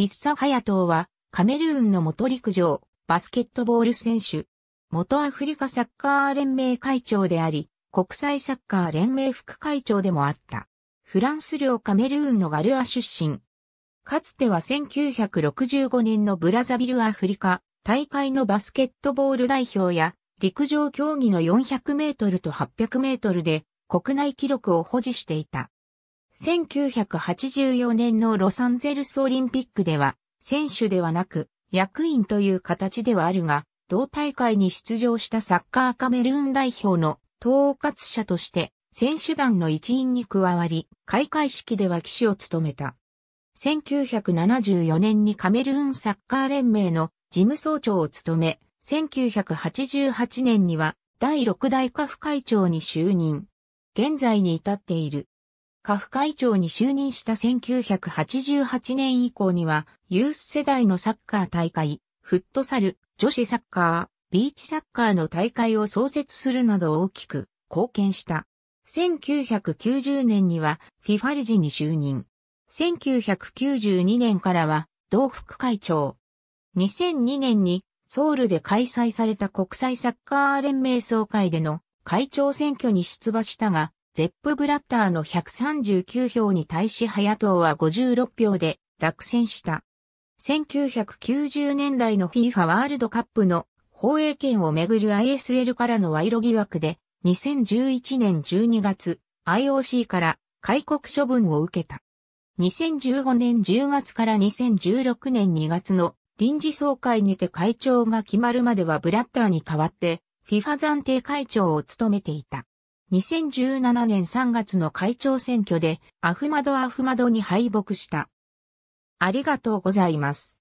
イッサ・ハヤトーは、カメルーンの元陸上、バスケットボール選手、元アフリカサッカー連盟会長であり、国際サッカー連盟副会長でもあった。フランス領カメルーンのガルア出身。かつては1965年のブラザビルアフリカ大会のバスケットボール代表や、陸上競技の400メートルと800メートルで国内記録を保持していた。1984年のロサンゼルスオリンピックでは、選手ではなく、役員という形ではあるが、同大会に出場したサッカーカメルーン代表の統括者として、選手団の一員に加わり、開会式では騎手を務めた。1974年にカメルーンサッカー連盟の事務総長を務め、1988年には第6代カフ会長に就任。現在に至っている。下府会長に就任した1988年以降には、ユース世代のサッカー大会、フットサル、女子サッカー、ビーチサッカーの大会を創設するなど大きく貢献した。1990年にはフィファルジに就任。1992年からは同副会長。2002年にソウルで開催された国際サッカー連盟総会での会長選挙に出馬したが、ゼップ・ブラッターの139票に対しハヤトは56票で落選した。1990年代の FIFA ワールドカップの放映権をめぐる ISL からの賄賂疑惑で2011年12月 IOC から開国処分を受けた。2015年10月から2016年2月の臨時総会にて会長が決まるまではブラッターに代わって FIFA 暫定会長を務めていた。2017年3月の会長選挙でアフマド・アフマドに敗北した。ありがとうございます。